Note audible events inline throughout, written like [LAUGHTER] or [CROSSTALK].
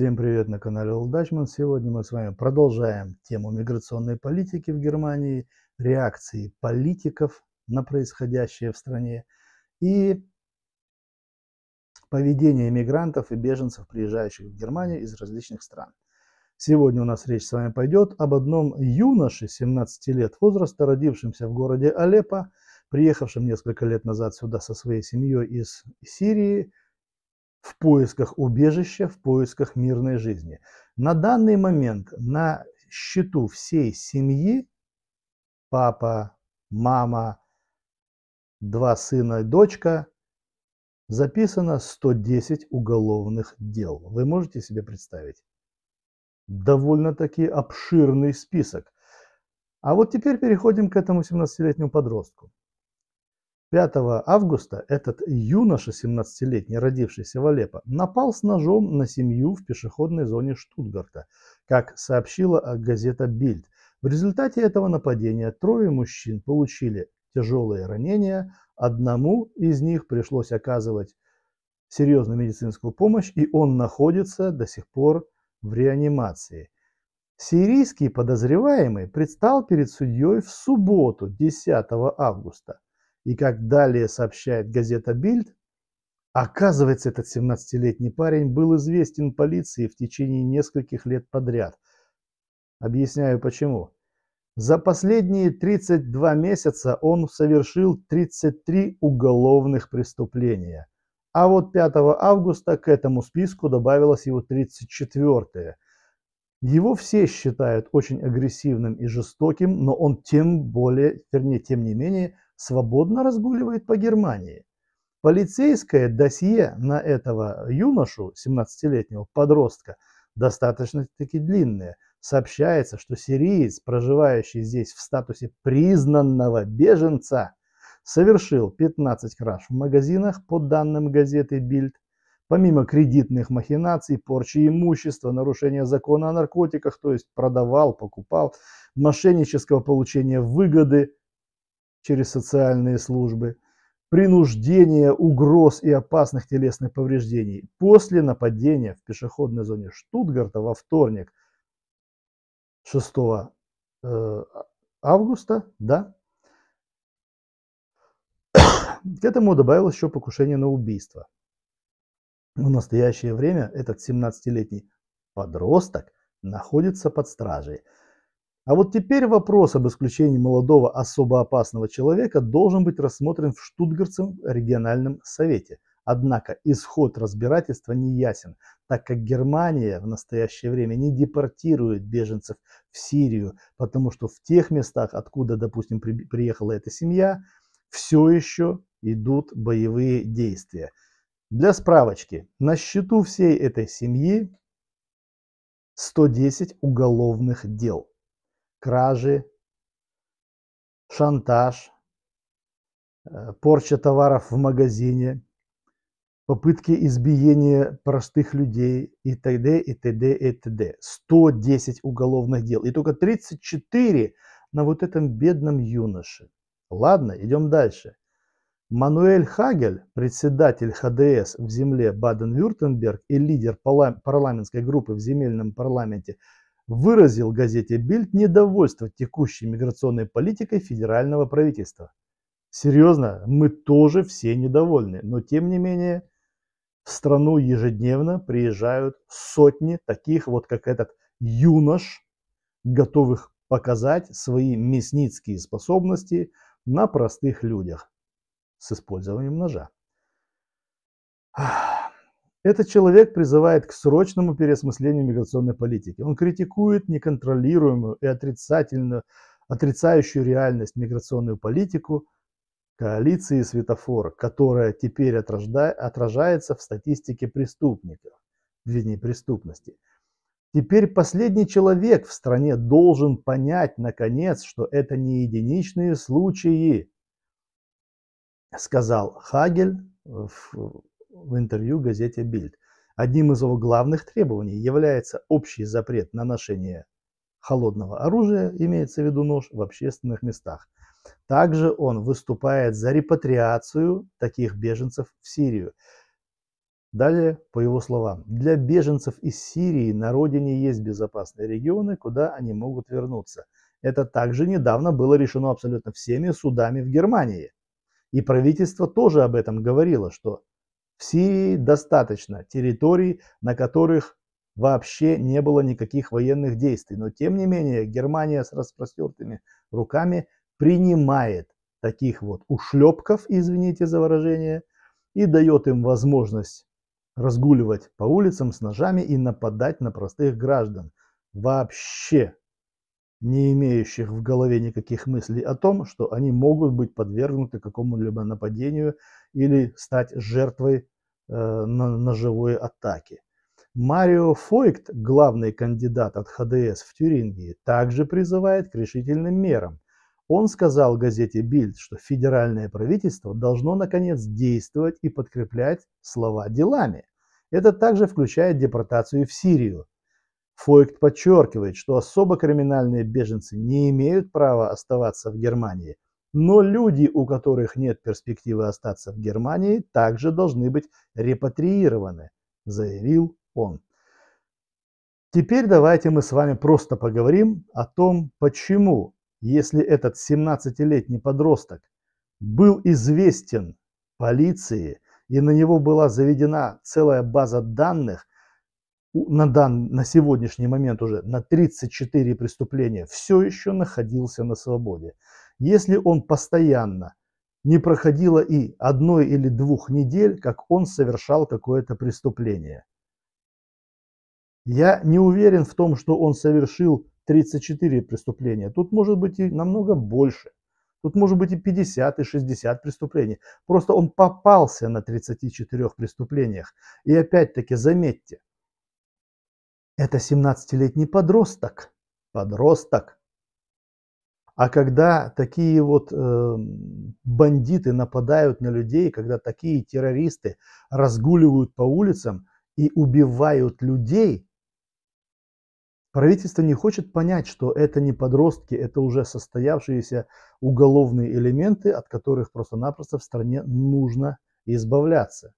Всем привет на канале Лдачман. Сегодня мы с вами продолжаем тему миграционной политики в Германии, реакции политиков на происходящее в стране и поведение мигрантов и беженцев, приезжающих в Германию из различных стран. Сегодня у нас речь с вами пойдет об одном юноше 17 лет возраста, родившемся в городе Алеппо, приехавшем несколько лет назад сюда со своей семьей из Сирии, в поисках убежища, в поисках мирной жизни. На данный момент на счету всей семьи папа, мама, два сына и дочка записано 110 уголовных дел. Вы можете себе представить? Довольно-таки обширный список. А вот теперь переходим к этому 17-летнему подростку. 5 августа этот юноша, 17-летний, родившийся в Алеппо, напал с ножом на семью в пешеходной зоне Штутгарта, как сообщила газета «Бильд». В результате этого нападения трое мужчин получили тяжелые ранения, одному из них пришлось оказывать серьезную медицинскую помощь, и он находится до сих пор в реанимации. Сирийский подозреваемый предстал перед судьей в субботу, 10 августа – и как далее сообщает газета «Бильд», оказывается, этот 17-летний парень был известен полиции в течение нескольких лет подряд. Объясняю почему. За последние 32 месяца он совершил 33 уголовных преступления. А вот 5 августа к этому списку добавилось его 34-е. Его все считают очень агрессивным и жестоким, но он тем более, вернее, тем не менее, свободно разгуливает по Германии. Полицейское досье на этого юношу, 17-летнего подростка, достаточно-таки длинное. Сообщается, что сириец, проживающий здесь в статусе признанного беженца, совершил 15 краж в магазинах по данным газеты «Бильд», помимо кредитных махинаций, порчи имущества, нарушения закона о наркотиках, то есть продавал, покупал, мошеннического получения выгоды – через социальные службы, принуждение угроз и опасных телесных повреждений после нападения в пешеходной зоне Штутгарта во вторник 6 э, августа, да, к этому добавилось еще покушение на убийство. В настоящее время этот 17-летний подросток находится под стражей – а вот теперь вопрос об исключении молодого особо опасного человека должен быть рассмотрен в Штутгартском региональном совете. Однако исход разбирательства не ясен, так как Германия в настоящее время не депортирует беженцев в Сирию, потому что в тех местах, откуда, допустим, при, приехала эта семья, все еще идут боевые действия. Для справочки, на счету всей этой семьи 110 уголовных дел кражи, шантаж, э, порча товаров в магазине, попытки избиения простых людей и т.д. и т.д. и т.д. 110 уголовных дел и только 34 на вот этом бедном юноше. Ладно, идем дальше. Мануэль Хагель, председатель ХДС в земле Баден-Вюртемберг и лидер парламентской группы в земельном парламенте выразил газете «Бильд» недовольство текущей миграционной политикой федерального правительства. Серьезно, мы тоже все недовольны, но тем не менее в страну ежедневно приезжают сотни таких вот, как этот юнош, готовых показать свои мясницкие способности на простых людях с использованием ножа. Ах. Этот человек призывает к срочному переосмыслению миграционной политики. Он критикует неконтролируемую и отрицательную, отрицающую реальность миграционную политику коалиции светофор, которая теперь отражается в статистике преступников, в преступности. Теперь последний человек в стране должен понять, наконец, что это не единичные случаи, сказал Хагель в в интервью газете Bild. Одним из его главных требований является общий запрет на ношение холодного оружия, имеется в виду нож, в общественных местах. Также он выступает за репатриацию таких беженцев в Сирию. Далее, по его словам, для беженцев из Сирии на родине есть безопасные регионы, куда они могут вернуться. Это также недавно было решено абсолютно всеми судами в Германии. И правительство тоже об этом говорило, что в Сирии достаточно территорий, на которых вообще не было никаких военных действий. Но тем не менее Германия с распростертыми руками принимает таких вот ушлепков, извините за выражение, и дает им возможность разгуливать по улицам с ножами и нападать на простых граждан, вообще не имеющих в голове никаких мыслей о том, что они могут быть подвергнуты какому-либо нападению или стать жертвой Э, на ножевой атаки. Марио Фойкт, главный кандидат от ХДС в Тюрингии, также призывает к решительным мерам. Он сказал газете «Бильд», что федеральное правительство должно наконец действовать и подкреплять слова делами. Это также включает депортацию в Сирию. Фойкт подчеркивает, что особо криминальные беженцы не имеют права оставаться в Германии – но люди, у которых нет перспективы остаться в Германии, также должны быть репатриированы, заявил он. Теперь давайте мы с вами просто поговорим о том, почему, если этот 17-летний подросток был известен полиции и на него была заведена целая база данных, на, дан, на сегодняшний момент уже на 34 преступления, все еще находился на свободе если он постоянно не проходило и одной или двух недель, как он совершал какое-то преступление. Я не уверен в том, что он совершил 34 преступления. Тут может быть и намного больше. Тут может быть и 50, и 60 преступлений. Просто он попался на 34 преступлениях. И опять-таки, заметьте, это 17-летний подросток. Подросток. А когда такие вот э, бандиты нападают на людей, когда такие террористы разгуливают по улицам и убивают людей, правительство не хочет понять, что это не подростки, это уже состоявшиеся уголовные элементы, от которых просто-напросто в стране нужно избавляться.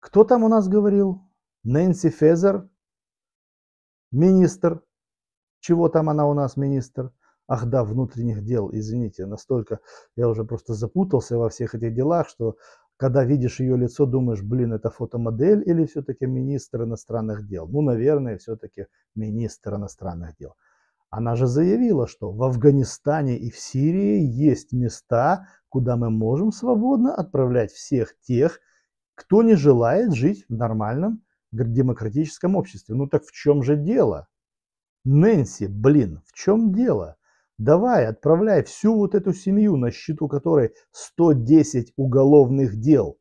Кто там у нас говорил? Нэнси Фезер, министр чего там она у нас, министр? Ах да, внутренних дел, извините, настолько я уже просто запутался во всех этих делах, что когда видишь ее лицо, думаешь, блин, это фотомодель или все-таки министр иностранных дел? Ну, наверное, все-таки министр иностранных дел. Она же заявила, что в Афганистане и в Сирии есть места, куда мы можем свободно отправлять всех тех, кто не желает жить в нормальном демократическом обществе. Ну так в чем же дело? Нэнси, блин, в чем дело? Давай, отправляй всю вот эту семью, на счету которой 110 уголовных дел.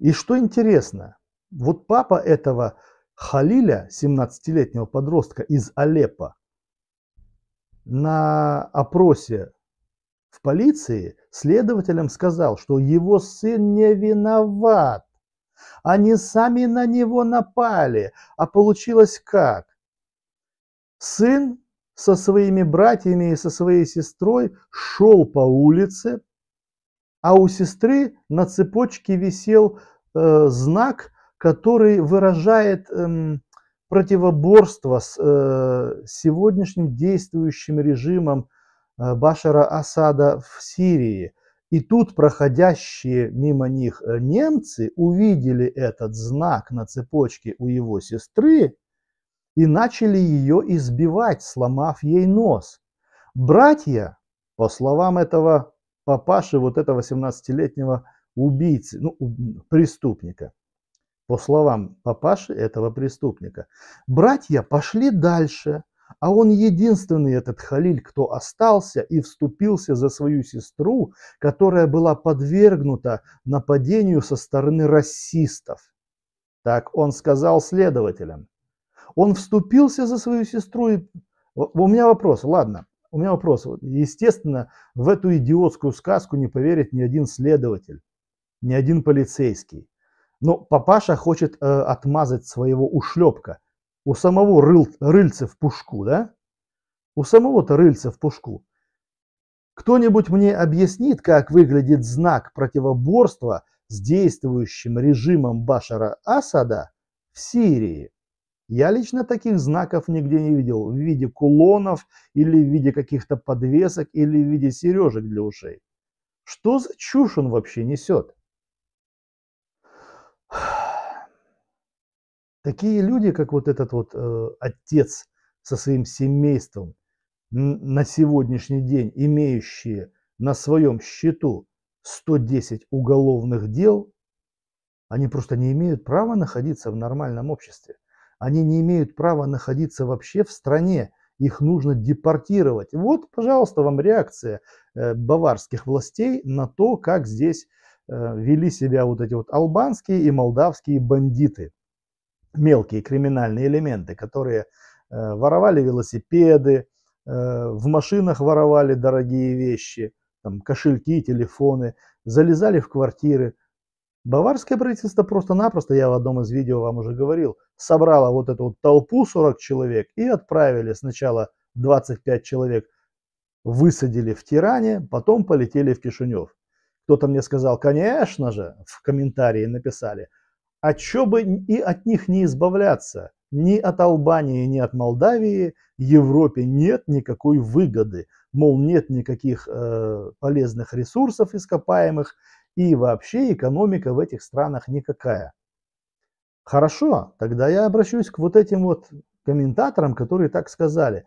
И что интересно, вот папа этого Халиля, 17-летнего подростка из Алеппо, на опросе в полиции следователям сказал, что его сын не виноват. Они сами на него напали. А получилось как? Сын со своими братьями и со своей сестрой шел по улице, а у сестры на цепочке висел э, знак, который выражает э, противоборство с э, сегодняшним действующим режимом э, Башара Асада в Сирии. И тут проходящие мимо них э, немцы увидели этот знак на цепочке у его сестры и начали ее избивать, сломав ей нос. Братья, по словам этого папаши, вот этого 17-летнего убийцы, ну, преступника, по словам папаши этого преступника, братья пошли дальше, а он единственный, этот Халиль, кто остался и вступился за свою сестру, которая была подвергнута нападению со стороны расистов. Так он сказал следователям. Он вступился за свою сестру. И... У меня вопрос, ладно, у меня вопрос. Естественно, в эту идиотскую сказку не поверит ни один следователь, ни один полицейский. Но папаша хочет э, отмазать своего ушлепка. У самого рыл, рыльца в пушку, да? У самого-то рыльца в пушку. Кто-нибудь мне объяснит, как выглядит знак противоборства с действующим режимом Башара Асада в Сирии? Я лично таких знаков нигде не видел в виде кулонов или в виде каких-то подвесок или в виде сережек для ушей. Что за чушь он вообще несет? [SIGHS] Такие люди, как вот этот вот э, отец со своим семейством на сегодняшний день, имеющие на своем счету 110 уголовных дел, они просто не имеют права находиться в нормальном обществе. Они не имеют права находиться вообще в стране. Их нужно депортировать. Вот, пожалуйста, вам реакция э, баварских властей на то, как здесь э, вели себя вот эти вот албанские и молдавские бандиты. Мелкие криминальные элементы, которые э, воровали велосипеды, в машинах воровали дорогие вещи, там, кошельки, телефоны, залезали в квартиры. Баварское правительство просто-напросто, я в одном из видео вам уже говорил, собрало вот эту вот толпу 40 человек и отправили сначала 25 человек, высадили в Тиране, потом полетели в Кишинев. Кто-то мне сказал, конечно же, в комментарии написали, а чё бы и от них не избавляться? Ни от Албании, ни от Молдавии Европе нет никакой выгоды – мол, нет никаких э, полезных ресурсов ископаемых, и вообще экономика в этих странах никакая. Хорошо, тогда я обращусь к вот этим вот комментаторам, которые так сказали.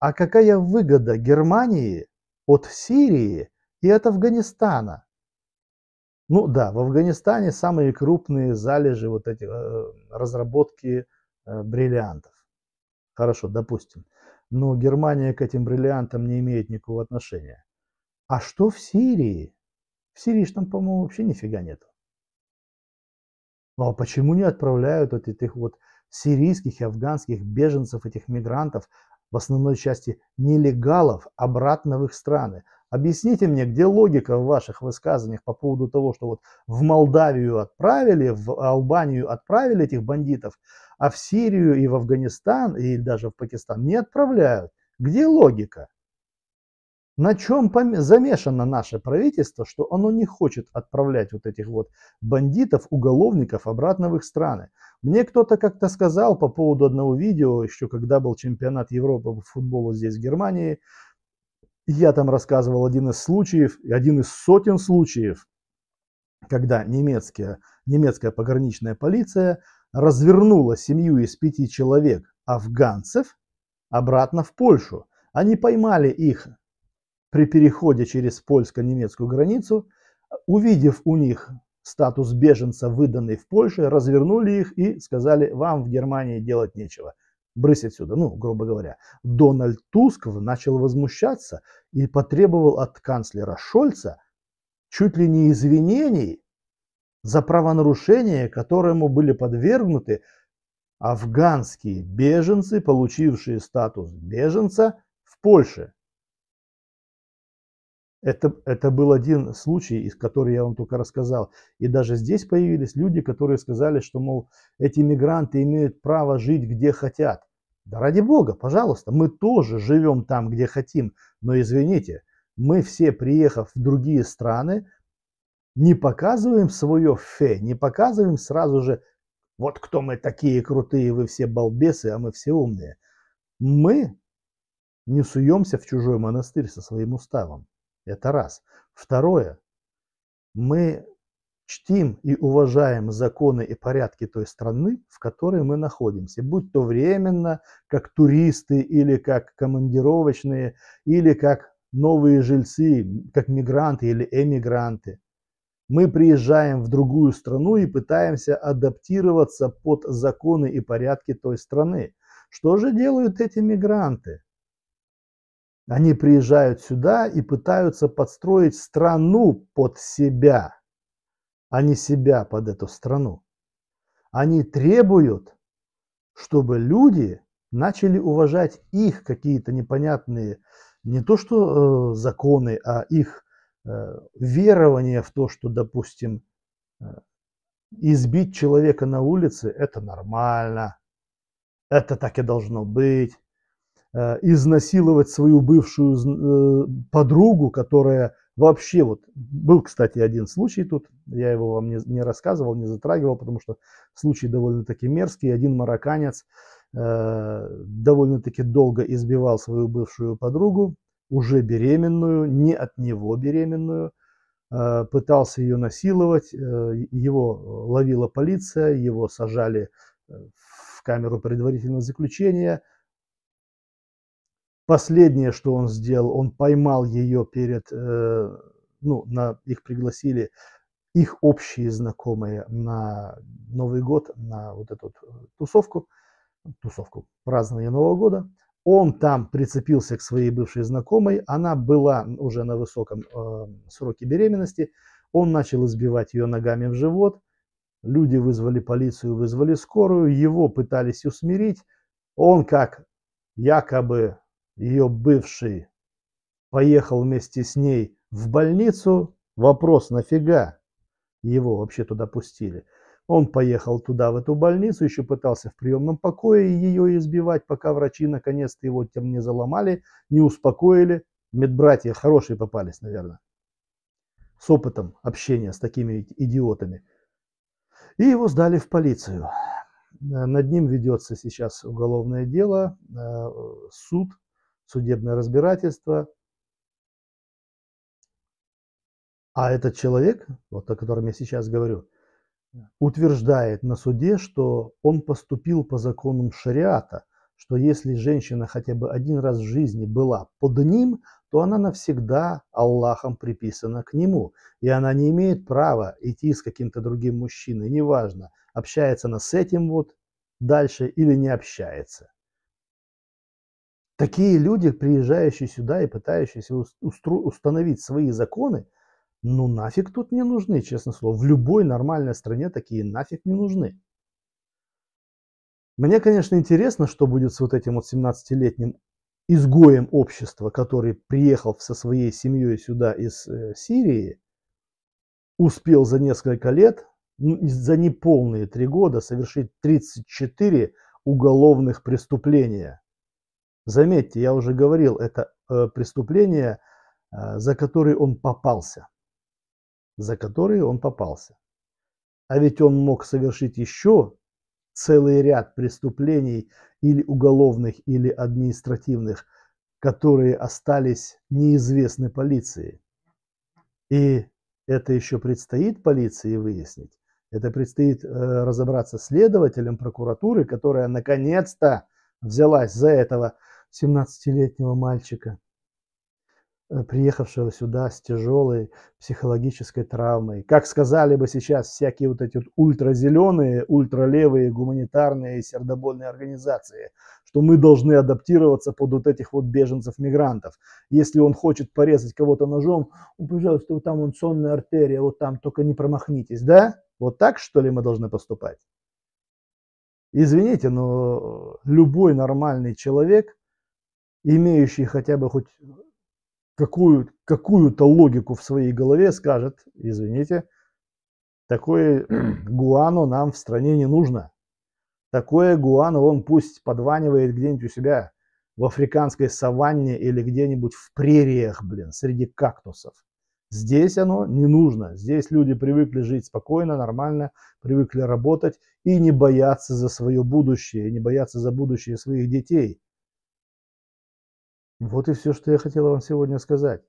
А какая выгода Германии от Сирии и от Афганистана? Ну да, в Афганистане самые крупные залежи вот эти э, разработки э, бриллиантов. Хорошо, допустим но Германия к этим бриллиантам не имеет никакого отношения. А что в Сирии? В Сирии же там, по-моему, вообще нифига нету. Ну а почему не отправляют вот этих вот сирийских и афганских беженцев, этих мигрантов, в основной части нелегалов, обратно в их страны? Объясните мне, где логика в ваших высказываниях по поводу того, что вот в Молдавию отправили, в Албанию отправили этих бандитов, а в Сирию и в Афганистан и даже в Пакистан не отправляют. Где логика? На чем замешано наше правительство, что оно не хочет отправлять вот этих вот бандитов, уголовников обратно в их страны? Мне кто-то как-то сказал по поводу одного видео, еще когда был чемпионат Европы по футболу здесь, в Германии, я там рассказывал один из случаев, один из сотен случаев, когда немецкая, немецкая пограничная полиция развернула семью из пяти человек афганцев обратно в Польшу. Они поймали их при переходе через польско-немецкую границу, увидев у них статус беженца, выданный в Польше, развернули их и сказали, вам в Германии делать нечего брысь отсюда, ну, грубо говоря, Дональд Туск начал возмущаться и потребовал от канцлера Шольца чуть ли не извинений за правонарушение, которому были подвергнуты афганские беженцы, получившие статус беженца в Польше. Это, это был один случай, из которого я вам только рассказал. И даже здесь появились люди, которые сказали, что, мол, эти мигранты имеют право жить где хотят. Да ради бога, пожалуйста, мы тоже живем там, где хотим. Но извините, мы все, приехав в другие страны, не показываем свое фе, не показываем сразу же, вот кто мы такие крутые, вы все балбесы, а мы все умные. Мы не суемся в чужой монастырь со своим уставом. Это раз. Второе. Мы чтим и уважаем законы и порядки той страны, в которой мы находимся, будь то временно, как туристы или как командировочные, или как новые жильцы, как мигранты или эмигранты. Мы приезжаем в другую страну и пытаемся адаптироваться под законы и порядки той страны. Что же делают эти мигранты? Они приезжают сюда и пытаются подстроить страну под себя, а не себя под эту страну. Они требуют, чтобы люди начали уважать их какие-то непонятные, не то что э, законы, а их э, верование в то, что, допустим, э, избить человека на улице – это нормально, это так и должно быть Э, изнасиловать свою бывшую э, подругу, которая вообще вот... Был, кстати, один случай тут, я его вам не, не рассказывал, не затрагивал, потому что случай довольно-таки мерзкий. Один марокканец э, довольно-таки долго избивал свою бывшую подругу, уже беременную, не от него беременную, э, пытался ее насиловать, э, его ловила полиция, его сажали э, в камеру предварительного заключения – Последнее, что он сделал, он поймал ее перед, э, ну, на, их пригласили их общие знакомые на Новый год, на вот эту э, тусовку, тусовку празднования Нового года. Он там прицепился к своей бывшей знакомой, она была уже на высоком э, сроке беременности, он начал избивать ее ногами в живот, люди вызвали полицию, вызвали скорую, его пытались усмирить, он как якобы ее бывший поехал вместе с ней в больницу, вопрос нафига его вообще туда пустили. Он поехал туда, в эту больницу, еще пытался в приемном покое ее избивать, пока врачи наконец-то его тем не заломали, не успокоили. Медбратья хорошие попались, наверное, с опытом общения с такими идиотами. И его сдали в полицию. Над ним ведется сейчас уголовное дело, э, суд судебное разбирательство. А этот человек, вот о котором я сейчас говорю, утверждает на суде, что он поступил по законам шариата, что если женщина хотя бы один раз в жизни была под ним, то она навсегда Аллахом приписана к нему. И она не имеет права идти с каким-то другим мужчиной, неважно, общается она с этим вот дальше или не общается. Такие люди, приезжающие сюда и пытающиеся установить свои законы, ну нафиг тут не нужны, честно слово. В любой нормальной стране такие нафиг не нужны. Мне, конечно, интересно, что будет с вот этим вот 17-летним изгоем общества, который приехал со своей семьей сюда из э, Сирии, успел за несколько лет, за неполные три года совершить 34 уголовных преступления. Заметьте, я уже говорил, это э, преступление, э, за которое он попался. За которое он попался. А ведь он мог совершить еще целый ряд преступлений или уголовных, или административных, которые остались неизвестны полиции. И это еще предстоит полиции выяснить. Это предстоит э, разобраться следователям прокуратуры, которая наконец-то взялась за этого 17-летнего мальчика, э, приехавшего сюда с тяжелой психологической травмой. Как сказали бы сейчас всякие вот эти вот ультразеленые, ультралевые гуманитарные и сердобольные организации, что мы должны адаптироваться под вот этих вот беженцев-мигрантов. Если он хочет порезать кого-то ножом, пожалуйста, вот там он сонная артерия, вот там только не промахнитесь, да? Вот так, что ли, мы должны поступать? Извините, но любой нормальный человек – имеющий хотя бы хоть какую, какую-то логику в своей голове, скажет, извините, такое [CLEARS THROAT] гуано нам в стране не нужно. Такое гуано он пусть подванивает где-нибудь у себя в африканской саванне или где-нибудь в прериях, блин, среди кактусов. Здесь оно не нужно. Здесь люди привыкли жить спокойно, нормально, привыкли работать и не бояться за свое будущее, не бояться за будущее своих детей. Вот и все, что я хотела вам сегодня сказать.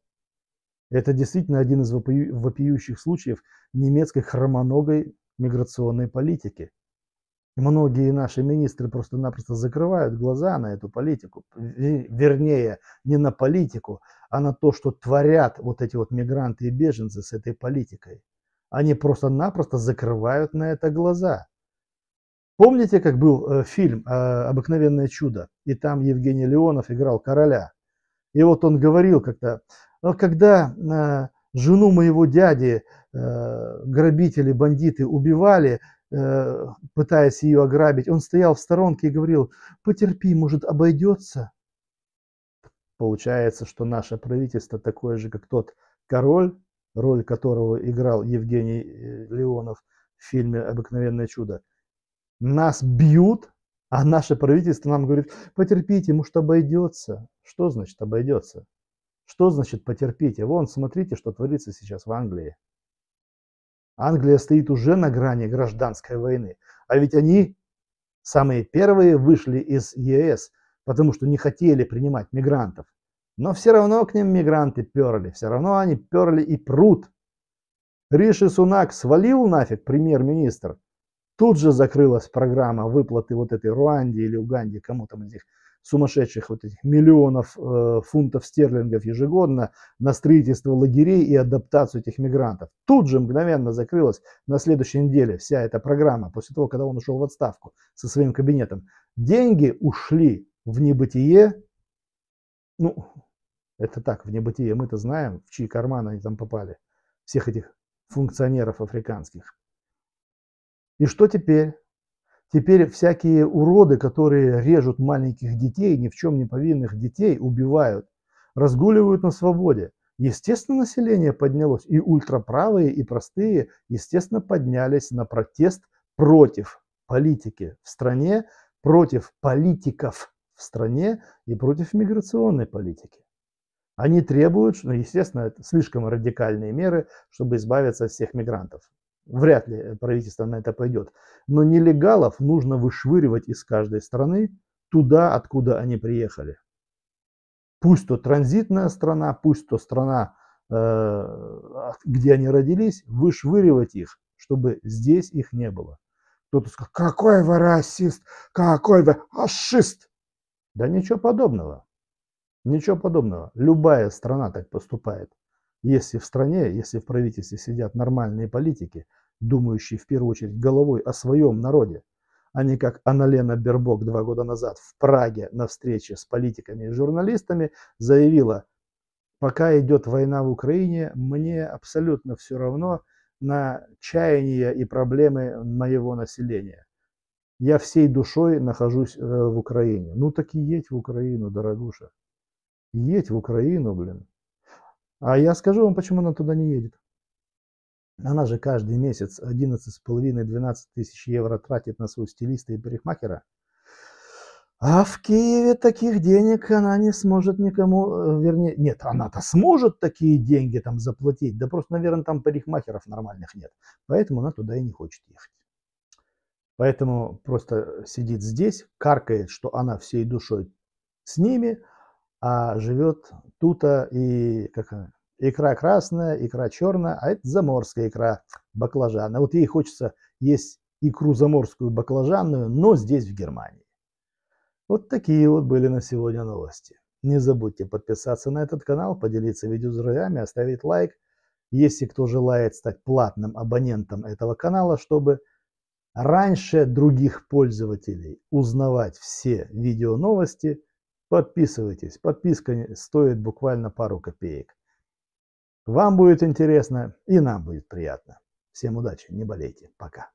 Это действительно один из вопиющих случаев немецкой хромоногой миграционной политики. Многие наши министры просто-напросто закрывают глаза на эту политику, вернее, не на политику, а на то, что творят вот эти вот мигранты и беженцы с этой политикой. Они просто-напросто закрывают на это глаза. Помните, как был э, фильм э, «Обыкновенное чудо», и там Евгений Леонов играл короля? И вот он говорил как-то, «А когда э, жену моего дяди э, грабители, бандиты убивали, э, пытаясь ее ограбить, он стоял в сторонке и говорил, потерпи, может, обойдется. Получается, что наше правительство такое же, как тот король, роль которого играл Евгений Леонов в фильме «Обыкновенное чудо». Нас бьют, а наше правительство нам говорит, потерпите, может обойдется. Что значит обойдется? Что значит потерпите? Вон, смотрите, что творится сейчас в Англии. Англия стоит уже на грани гражданской войны. А ведь они самые первые вышли из ЕС, потому что не хотели принимать мигрантов. Но все равно к ним мигранты перли, все равно они перли и прут. Риши Сунак свалил нафиг премьер-министр, Тут же закрылась программа выплаты вот этой Руанде или Уганде, кому там этих сумасшедших вот этих миллионов э, фунтов стерлингов ежегодно на строительство лагерей и адаптацию этих мигрантов. Тут же мгновенно закрылась на следующей неделе вся эта программа, после того, когда он ушел в отставку со своим кабинетом. Деньги ушли в небытие, ну, это так, в небытие, мы-то знаем, в чьи карманы они там попали, всех этих функционеров африканских. И что теперь? Теперь всякие уроды, которые режут маленьких детей, ни в чем не повинных детей, убивают, разгуливают на свободе. Естественно, население поднялось, и ультраправые, и простые, естественно, поднялись на протест против политики в стране, против политиков в стране и против миграционной политики. Они требуют, ну, естественно, это слишком радикальные меры, чтобы избавиться от всех мигрантов. Вряд ли э, правительство на это пойдет. Но нелегалов нужно вышвыривать из каждой страны туда, откуда они приехали. Пусть то транзитная страна, пусть то страна, э, где они родились, вышвыривать их, чтобы здесь их не было. Кто-то скажет, какой вы расист, какой вы фашист. Да ничего подобного. Ничего подобного. Любая страна так поступает. Если в стране, если в правительстве сидят нормальные политики, думающие в первую очередь головой о своем народе, а не как Аналена Бербок два года назад в Праге на встрече с политиками и журналистами заявила, пока идет война в Украине, мне абсолютно все равно на чаяния и проблемы моего населения. Я всей душой нахожусь э, в Украине. Ну так и едь в Украину, дорогуша. Едь в Украину, блин. А я скажу вам, почему она туда не едет. Она же каждый месяц 11,5-12 тысяч евро тратит на свой стилиста и парикмахера. А в Киеве таких денег она не сможет никому, э, вернее, нет, она-то сможет такие деньги там заплатить, да просто, наверное, там парикмахеров нормальных нет, поэтому она туда и не хочет ехать. Поэтому просто сидит здесь, каркает, что она всей душой с ними, а живет Тут и как, икра красная, икра черная, а это заморская икра баклажана. Вот ей хочется есть икру заморскую баклажанную, но здесь, в Германии. Вот такие вот были на сегодня новости. Не забудьте подписаться на этот канал, поделиться видео с друзьями, оставить лайк. Если кто желает стать платным абонентом этого канала, чтобы раньше других пользователей узнавать все видео новости – Подписывайтесь. Подписка стоит буквально пару копеек. Вам будет интересно и нам будет приятно. Всем удачи, не болейте. Пока.